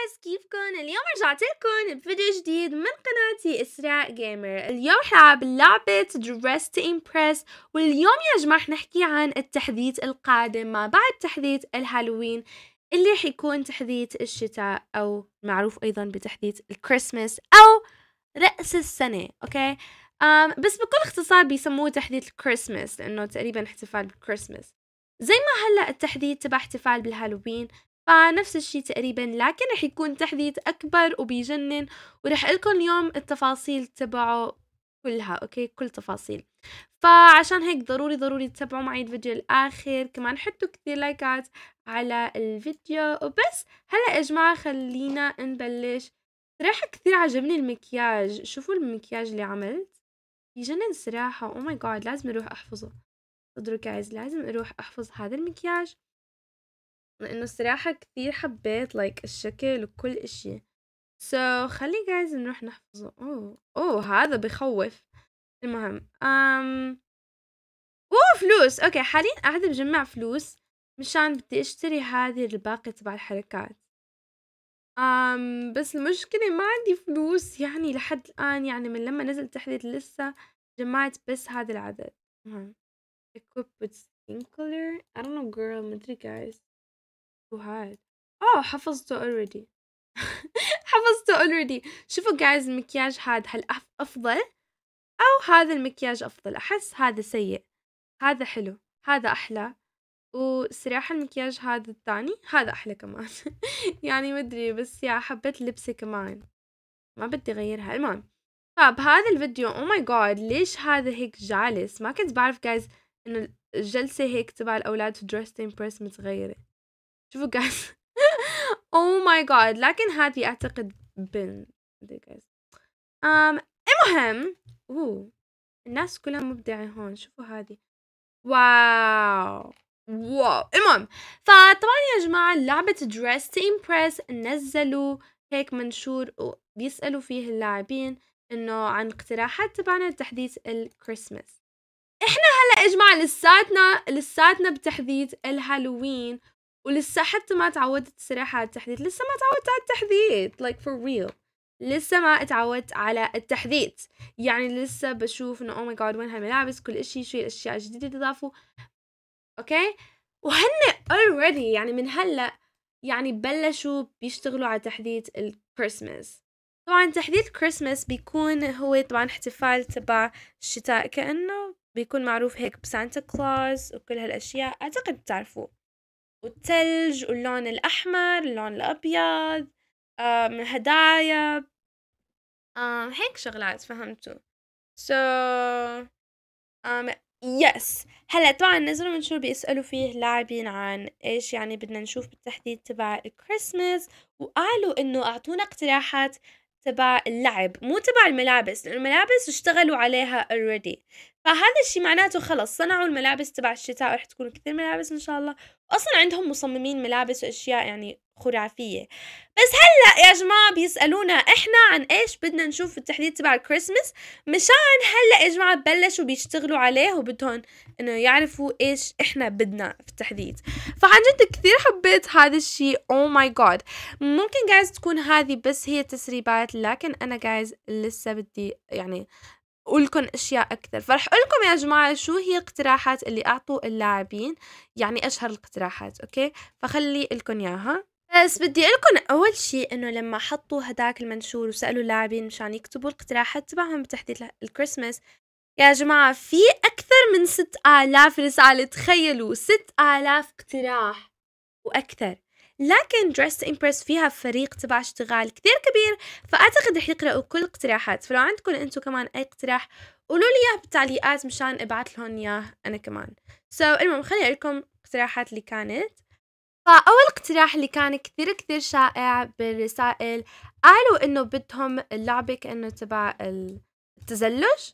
جايز كيفكن اليوم رجعت لكم بفيديو جديد من قناتي اسراء جيمر اليوم رح العب لعبة دريس تو امبرس واليوم يا جماعة رح نحكي عن التحديث القادم ما بعد تحديث الهالوين اللي رح يكون تحديث الشتاء او معروف ايضا بتحديث الكريسماس او رأس السنة اوكي أم بس بكل اختصار بيسموه تحديث الكريسماس لانه تقريبا احتفال بالكريسماس زي ما هلا التحديث تبع احتفال بالهالوين فنفس آه، الشيء تقريبا لكن رح يكون تحديث أكبر وبيجنن ورح لكم اليوم التفاصيل تبعه كلها اوكي كل تفاصيل فعشان هيك ضروري ضروري تتابعوا معي الفيديو الاخر كمان حطوا كتير لايكات على الفيديو وبس هلا يا جماعه خلينا نبلش صراحه كثير عجبني المكياج شوفوا المكياج اللي عملت يجنن صراحه او ماي جاد لازم اروح احفظه صدروا جايز لازم اروح احفظ هذا المكياج لأنه الصراحة كتير حبيت like الشكل وكل إشي so خلي جايز نروح نحفظه أوه أوه هذا بخوف المهم um, أوه فلوس أوكي حاليا قاعدة بجمع فلوس مشان بدي أشتري هذه الباقي تبع الحركات أم بس المشكلة ما عندي فلوس يعني لحد الآن يعني من لما نزل تحديث لسه جمعت بس هذا العدد المهم equipped with skin color I don't know girl مدري guys وهاد آه حفظته already حفظته اولريدي شوفوا جايز المكياج هاد هل أفضل أو هذا المكياج أفضل أحس هذا سيء هذا حلو هذا أحلى وصراحة المكياج هذا الثاني هذا أحلى كمان يعني مدري بس يا حبيت لبسي كمان ما بدي اغيرها المهم طب هذا الفيديو او ماي جاد ليش هذا هيك جالس ما كنت بعرف جايز انه الجلسة هيك تبع الاولاد في دريس بريس متغيرة شوفوا جايز او ماي جاد لكن هذه اعتقد بن جايز ام المهم اوه الناس كلها مبدعة هون شوفوا هذه واو واو المهم فطبعا يا جماعة لعبة دريس تو امبرس نزلوا هيك منشور وبيسألوا فيه اللاعبين انه عن اقتراحات تبعنا لتحديث الكريسماس احنا هلا يا جماعة لساتنا لساتنا بتحديث الهالوين ولسه حتى ما تعودت صراحة على التحديث لسه ما تعودت على التحديث like for real لسه ما اتعودت على التحديث يعني لسه بشوف انه او ماي جاد وين هالملابس كل اشي شو الاشياء الجديدة تضافوا اوكي وهن already يعني من هلا يعني بلشوا بيشتغلوا على تحديث الكريسماس طبعا تحديث كريسماس بيكون هو طبعا احتفال تبع الشتاء كأنه بيكون معروف هيك بسانتا كلاوز وكل هالأشياء أعتقد بتعرفوه والثلج واللون الأحمر اللون الأبيض آه، من هدايا آه، هيك شغلات فهمتوا سو so, um, يس yes. هلا طبعا نزلوا من شو بيسألوا فيه لاعبين عن ايش يعني بدنا نشوف بالتحديد تبع الكريسماس وقالوا انه اعطونا اقتراحات تبع اللعب مو تبع الملابس لانه الملابس اشتغلوا عليها already فهذا الشيء معناته خلص صنعوا الملابس تبع الشتاء رح تكون كثير ملابس ان شاء الله اصلا عندهم مصممين ملابس واشياء يعني خرافيه بس هلا يا جماعه بيسالونا احنا عن ايش بدنا نشوف التحديد تبع الكريسماس مشان هلا يا جماعه بلشوا بيشتغلوا عليه وبدهم انه يعرفوا ايش احنا بدنا في فعن جد كثير حبيت هذا الشيء او ماي جاد ممكن جايز تكون هذه بس هي تسريبات لكن انا جايز لسه بدي يعني لكم اشياء اكثر فرح اقول لكم يا جماعه شو هي الاقتراحات اللي اعطوا اللاعبين يعني اشهر الاقتراحات اوكي فخلي لكم اياها بس بدي اقول لكم اول شيء انه لما حطوا هداك المنشور وسالوا اللاعبين مشان يكتبوا الاقتراحات تبعهم بتحديد الكريسماس يا جماعة في أكثر من ست آلاف رسالة تخيلوا ست آلاف اقتراح وأكثر لكن دريس تو امبرس فيها فريق تبع اشتغال كثير كبير فاعتقد رح يقرأوا كل اقتراحات فلو عندكم انتم كمان اي اقتراح قولوا لي اياه بالتعليقات مشان ابعث لهم اياه انا كمان سو so, المهم خليني لكم الاقتراحات اللي كانت فأول اقتراح اللي كان كثير كثير شائع بالرسائل قالوا إنه بدهم اللعبة كأنه تبع التزلج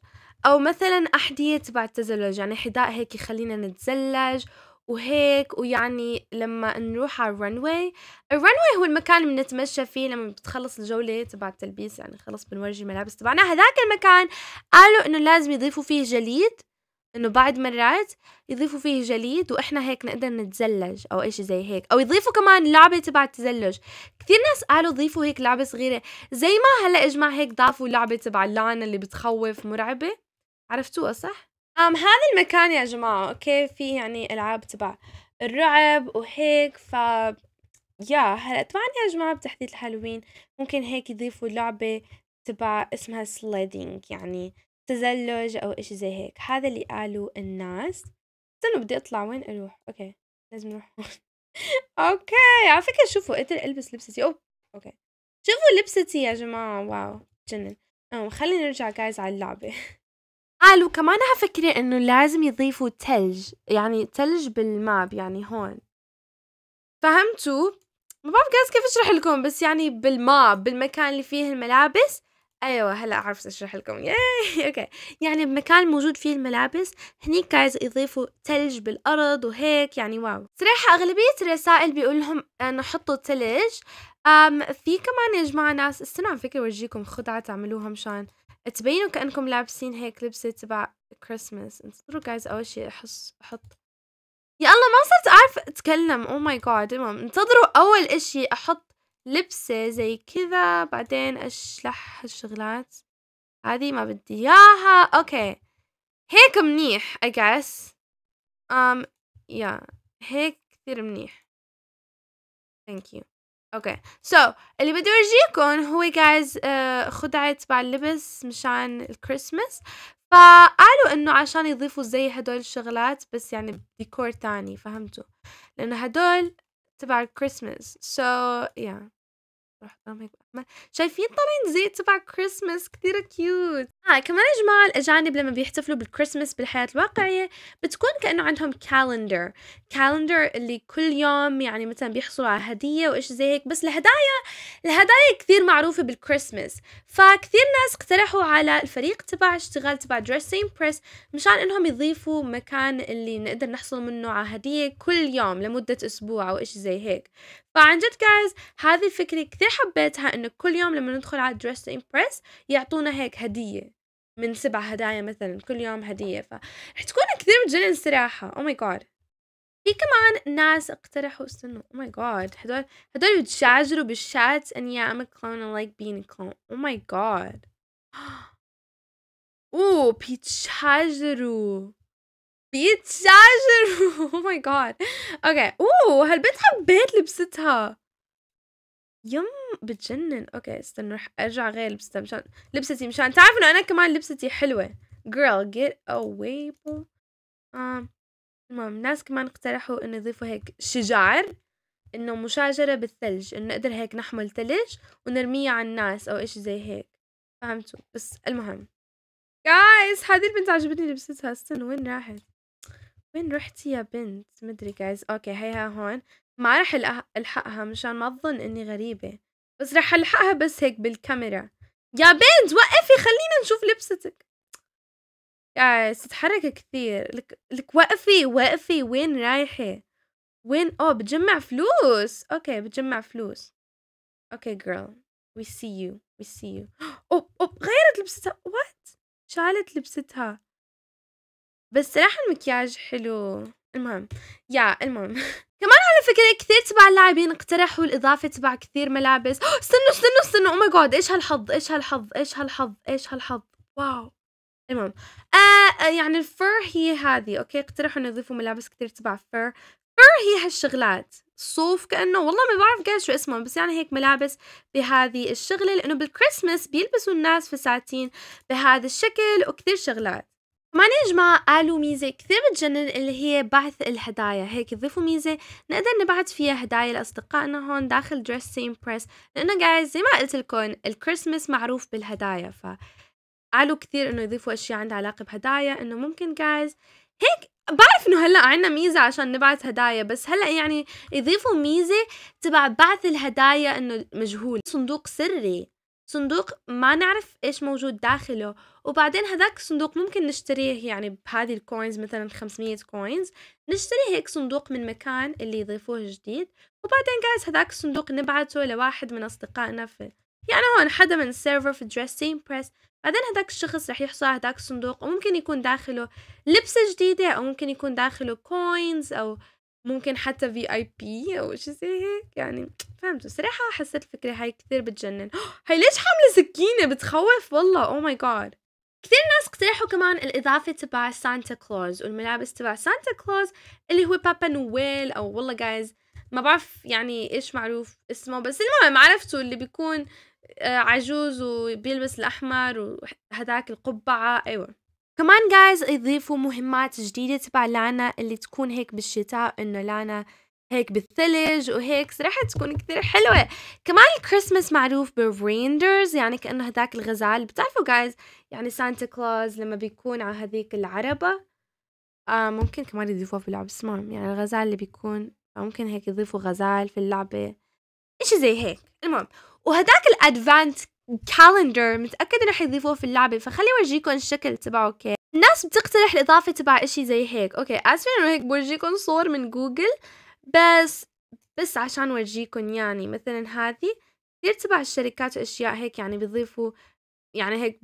أو مثلا أحذية تبع التزلج يعني حذاء هيك يخلينا نتزلج وهيك ويعني لما نروح على الرنوي الرنوي هو المكان اللي بنتمشى فيه لما بتخلص الجوله تبع التلبيس يعني خلص بنورجي الملابس تبعنا هذاك المكان قالوا انه لازم يضيفوا فيه جليد انه بعد مرات يضيفوا فيه جليد واحنا هيك نقدر نتزلج او اشي زي هيك او يضيفوا كمان لعبة تبع التزلج كثير ناس قالوا ضيفوا هيك لعبة صغيرة زي ما هلا اجمع هيك ضافوا لعبة تبع اللعنة اللي بتخوف مرعبة عرفتوها صح؟ ام هذا المكان يا جماعة اوكي في يعني العاب تبع الرعب وهيك ف يا هلا طبعا يا جماعة بتحديد الهالوين ممكن هيك يضيفوا لعبة تبع اسمها سليدينج يعني تزلج او اشي زي هيك هذا اللي قالوا الناس استنوا بدي اطلع وين اروح اوكي لازم نروح اوكي على فكرة شوفوا قدر البس لبستي اوه اوكي شوفوا لبستي يا جماعة واو جنن خلينا نرجع جايز على اللعبة قالوا آه، كمان فكرة انه لازم يضيفوا تلج يعني تلج بالماب يعني هون فهمتوا ما بعرف جايز كيف اشرح لكم بس يعني بالماب بالمكان اللي فيه الملابس ايوه هلا عرفت اشرح لكم ياي اوكي يعني بمكان موجود فيه الملابس هنيك جايز يضيفوا تلج بالارض وهيك يعني واو صراحه اغلبيه الرسائل بيقول لهم آه، حطوا تلج أم في كمان يا جماعه ناس استنى على فكره اورجيكم خدعه تعملوها مشان تبينوا كأنكم لابسين هيك لبسة تبع كريسمس انتظروا جايز أول شي أحس أحط يا الله ما صرت أعرف أتكلم أو ماي جاد المهم انتظروا أول إشي أحط لبسة زي كذا بعدين أشلح الشغلات هذه ما بدي إياها أوكي هيك منيح I guess um yeah هيك كثير منيح thank you اوكي سو so, اللي بدي اورجيكم هو جايز آه، خدعة تبع اللبس مشان الكريسماس فقالوا انه عشان يضيفوا زي هدول الشغلات بس يعني بديكور تاني فهمتوا لانه هدول تبع الكريسماس سو يا رح هيك شايفين طالعين زي تبع كريسمس كثير كيوت اه كمان يا جماعه الاجانب لما بيحتفلوا بالكريسماس بالحياه الواقعيه بتكون كانه عندهم كالندر كالندر اللي كل يوم يعني مثلا بيحصلوا على هديه وايش زي هيك بس الهدايا الهدايا كثير معروفه بالكريسماس فكثير ناس اقترحوا على الفريق تبع اشتغال تبع دريسين بريس مشان انهم يضيفوا مكان اللي نقدر نحصل منه على هديه كل يوم لمده اسبوع او ايش زي هيك فعن جد جايز هذه الفكره كثير حبيتها انه انه كل يوم لما ندخل على دريس تو امبرس يعطونا هيك هديه من سبع هدايا مثلا كل يوم هديه فرح تكون كثير مجنن صراحه او ماي جاد في كمان ناس اقترحوا استنوا او ماي جاد هدول هدول بتشاجروا بالشات اني يا ام a clown I like being a clown oh اوه بيتشاجروا بيتشاجروا او ماي جاد اوكي اوه هالبنت حبيت لبستها يم بتجنن اوكي استنى رح ارجع غير لبستها مشان لبستي مشان تعرف انه انا كمان لبستي حلوه girl get away آه. المهم ناس كمان اقترحوا انه يضيفوا هيك شجار انه مشاجره بالثلج انه نقدر هيك نحمل ثلج ونرميه على الناس او اشي زي هيك فهمتوا بس المهم جايز هذه البنت عجبتني لبستها استنى وين راحت وين رحتي يا بنت مدري جايز اوكي هيها هون ما رح الحقها مشان ما تظن اني غريبة بس رح الحقها بس هيك بالكاميرا يا بنت وقفي خلينا نشوف لبستك يا تتحرك كثير لك لك وقفي وقفي وين رايحة وين أو بتجمع فلوس اوكي بتجمع فلوس اوكي جيرل we see you we see you اوب اوب غيرت لبستها وات شالت لبستها بس صراحة المكياج حلو المهم يا المهم كمان على فكره كثير تبع اللاعبين اقترحوا الاضافه تبع كثير ملابس استنوا استنوا استنوا او ماي جاد ايش هالحظ ايش هالحظ ايش هالحظ ايش هالحظ واو المهم آه،, آه يعني الفر هي هذه اوكي اقترحوا انه يضيفوا ملابس كثير تبع فر فر هي هالشغلات صوف كانه والله ما بعرف قال شو اسمه بس يعني هيك ملابس بهذه الشغله لانه بالكريسماس بيلبسوا الناس فساتين بهذا الشكل وكثير شغلات معناها جماعة قالوا ميزة كثير بتجنن اللي هي بعث الهدايا هيك ضيفوا ميزة نقدر نبعث فيها هدايا لأصدقائنا هون داخل سيم بريس لأنه جايز زي ما قلت لكم الكريسماس معروف بالهدايا ف قالوا كثير انه يضيفوا اشياء عندها علاقه بهدايا انه ممكن جايز هيك بعرف انه هلا عنا ميزه عشان نبعث هدايا بس هلا يعني يضيفوا ميزه تبع بعث الهدايا انه مجهول صندوق سري صندوق ما نعرف ايش موجود داخله وبعدين هذاك الصندوق ممكن نشتريه يعني بهذه الكوينز مثلا 500 كوينز نشتري هيك صندوق من مكان اللي يضيفوه جديد وبعدين جايز هذاك الصندوق نبعته لواحد من أصدقائنا في يعني هون حدا من السيرفر في دريسين بريس بعدين هذاك الشخص رح يحصل على الصندوق وممكن يكون داخله لبسة جديدة أو ممكن يكون داخله كوينز أو ممكن حتى في اي بي او شي زي هيك يعني فهمتوا صراحه حسيت الفكره هاي كثير بتجنن هاي ليش حامله سكينه بتخوف والله او ماي جاد كثير ناس اقترحوا كمان الإضافة تبع سانتا كلوز والملابس تبع سانتا كلوز اللي هو بابا نويل أو والله جايز ما بعرف يعني إيش معروف اسمه بس المهم عرفتوا اللي بيكون آه، عجوز وبيلبس الأحمر وهداك القبعة أيوة كمان جايز يضيفوا مهمات جديدة تبع لانا اللي تكون هيك بالشتاء إنه لانا هيك بالثلج وهيك صراحة تكون كثير حلوة كمان الكريسماس معروف بالريندرز يعني كأنه هداك الغزال بتعرفوا جايز يعني سانتا كلوز لما بيكون على هذيك العربة آه ممكن كمان يضيفوها في اللعبة اسمها يعني الغزال اللي بيكون آه، ممكن هيك يضيفوا غزال في اللعبة اشي زي هيك المهم وهداك الادفانت كالندر متأكدة انه حيضيفوه في اللعبة فخلي ورجيكم الشكل تبعه اوكي الناس بتقترح الإضافة تبع إشي زي هيك أوكي آسفين إنه هيك بورجيكم صور من جوجل بس بس عشان ورجيكم يعني مثلا هذه كثير تبع الشركات واشياء هيك يعني بيضيفوا يعني هيك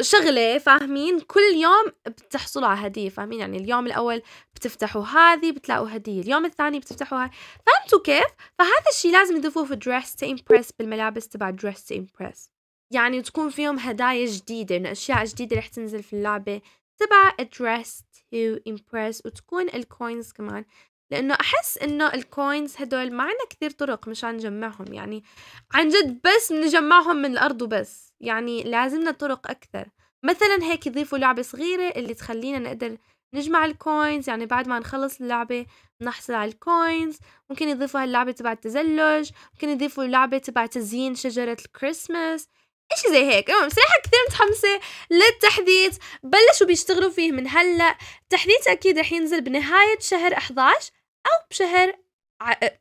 شغلة فاهمين كل يوم بتحصلوا على هدية فاهمين يعني اليوم الأول بتفتحوا هذه بتلاقوا هدية اليوم الثاني بتفتحوا هاي فهمتوا كيف؟ فهذا الشيء لازم يضيفوه في دريس تو امبرس بالملابس تبع دريس تو امبرس يعني تكون فيهم هدايا جديدة إنه أشياء جديدة رح تنزل في اللعبة تبع دريس تو امبرس وتكون الكوينز كمان لانه احس انه الكوينز هدول ما عندنا كثير طرق مشان نجمعهم يعني عن جد بس بنجمعهم من الارض وبس يعني لازمنا طرق اكثر مثلا هيك يضيفوا لعبه صغيره اللي تخلينا نقدر نجمع الكوينز يعني بعد ما نخلص اللعبة بنحصل على الكوينز ممكن يضيفوا هاللعبة تبع التزلج ممكن يضيفوا لعبة تبع تزيين شجرة الكريسماس اشي زي هيك المهم صراحة كثير متحمسة للتحديث بلشوا بيشتغلوا فيه من هلأ التحديث أكيد رح ينزل بنهاية شهر 11 أو بشهر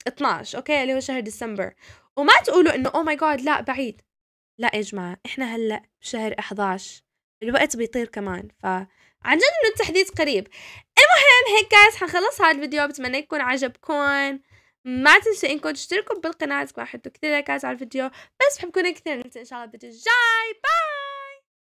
12 آه، أوكي اللي هو شهر ديسمبر وما تقولوا إنه أو ماي جاد لا بعيد لا يا جماعة إحنا هلأ بشهر 11 الوقت بيطير كمان ف عن جد انه التحديث قريب المهم هيك جايز حنخلص هذا الفيديو بتمنى يكون عجبكم ما تنسوا انكم تشتركوا بالقناه اذا حطوا كثير لايكات على الفيديو بس بحبكم كثير نلتقي ان شاء الله بالفيديو الجاي باي